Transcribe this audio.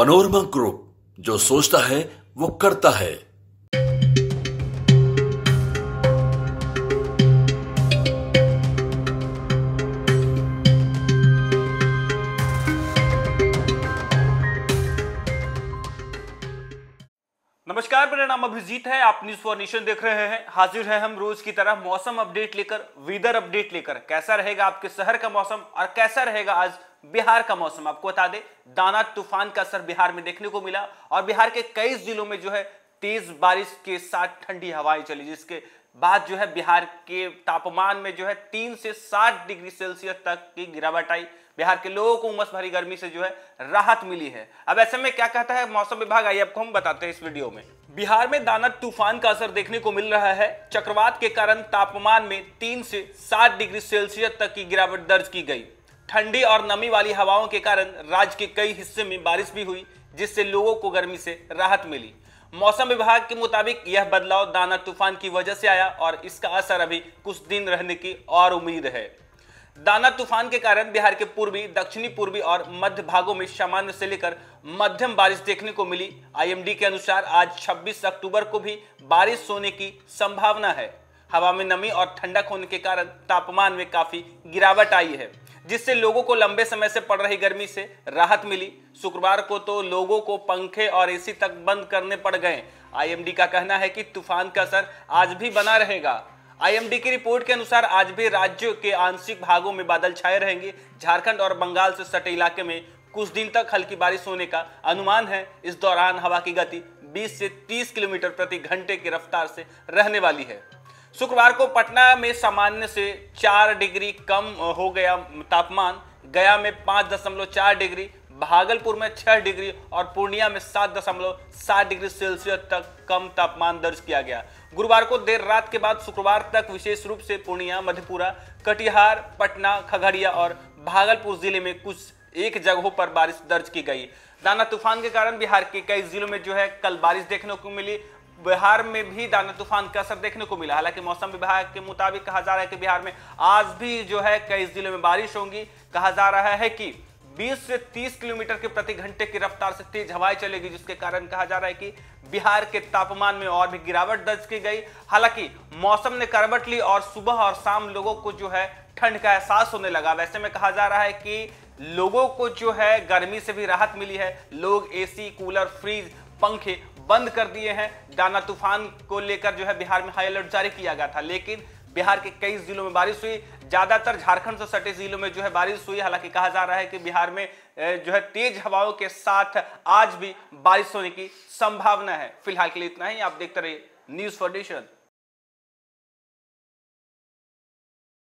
panorama group जो सोचता है वो करता है नमस्कार मेरा नाम अभिजीत है आप न्यूज फॉर नेशन देख रहे हैं हाजिर है हम रोज की तरह मौसम अपडेट लेकर वेदर अपडेट लेकर कैसा रहेगा आपके शहर का मौसम और कैसा रहेगा आज बिहार का मौसम आपको बता दे दाना तूफान का असर बिहार में देखने को मिला और बिहार के कई जिलों में जो है तेज बारिश के साथ ठंडी हवाएं चली जिसके बात जो है बिहार के तापमान में जो है तीन से सात डिग्री सेल्सियस तक की गिरावट आई बिहार के लोगों को उमस भरी गर्मी से जो है राहत मिली है अब ऐसे में क्या कहता है मौसम विभाग आइए आपको हम बताते हैं इस वीडियो में बिहार में दानत तूफान का असर देखने को मिल रहा है चक्रवात के कारण तापमान में तीन से सात डिग्री सेल्सियस तक की गिरावट दर्ज की गई ठंडी और नमी वाली हवाओं के कारण राज्य के कई हिस्से में बारिश भी हुई जिससे लोगों को गर्मी से राहत मिली मौसम विभाग के मुताबिक यह बदलाव दाना तूफान की वजह से आया और इसका असर अभी कुछ दिन रहने की और उम्मीद है दाना तूफान के कारण बिहार के पूर्वी दक्षिणी पूर्वी और मध्य भागों में सामान्य से लेकर मध्यम बारिश देखने को मिली आईएमडी के अनुसार आज 26 अक्टूबर को भी बारिश होने की संभावना है हवा में नमी और ठंडक होने के कारण तापमान में काफी गिरावट आई है जिससे लोगों को लंबे समय से पड़ रही गर्मी से राहत मिली शुक्रवार को तो लोगों को पंखे और एसी तक बंद करने पड़ गए आईएमडी का कहना है कि तूफान का असर आज भी बना रहेगा आईएमडी की रिपोर्ट के अनुसार आज भी राज्य के आंशिक भागों में बादल छाए रहेंगे झारखंड और बंगाल से सटे इलाके में कुछ दिन तक हल्की बारिश होने का अनुमान है इस दौरान हवा की गति 20 से 30 किलोमीटर प्रति घंटे की रफ्तार से रहने वाली है शुक्रवार को पटना में सामान्य से चार डिग्री कम हो गया तापमान गया में पाँच दशमलव चार डिग्री भागलपुर में छह डिग्री और पूर्णिया में सात दशमलव सात डिग्री सेल्सियस तक कम तापमान दर्ज किया गया गुरुवार को देर रात के बाद शुक्रवार तक विशेष रूप से पूर्णिया मधेपुरा कटिहार पटना खगड़िया और भागलपुर जिले में कुछ एक जगहों पर बारिश दर्ज की गई दाना तूफान के कारण बिहार के कई जिलों में जो है कल बारिश देखने को मिली बिहार में भी दाना तूफान का असर देखने को मिला हालांकि मौसम विभाग के मुताबिक कहा जा रहा है कि बिहार में आज भी जो है कई जिलों में बारिश होगी कहा जा रहा है कि 20 से 30 किलोमीटर के प्रति घंटे की रफ्तार से तेज हवाएं चलेगी जिसके कारण कहा जा रहा है कि बिहार के तापमान में और भी गिरावट दर्ज की गई हालांकि मौसम ने करवट ली और सुबह और शाम लोगों को जो है ठंड का एहसास होने लगा वैसे में कहा जा रहा है कि लोगों को जो है गर्मी से भी राहत मिली है लोग एसी कूलर फ्रीज पंखे बंद कर दिए हैं डाना तूफान को लेकर जो है बिहार में हाई अलर्ट जारी किया गया था लेकिन बिहार के कई जिलों में बारिश हुई ज्यादातर झारखंड से सटे जिलों में जो है बारिश हुई हालांकि कहा जा रहा है कि बिहार में जो है तेज हवाओं के साथ आज भी बारिश होने की संभावना है फिलहाल के लिए इतना ही आप देखते रहिए न्यूज फॉर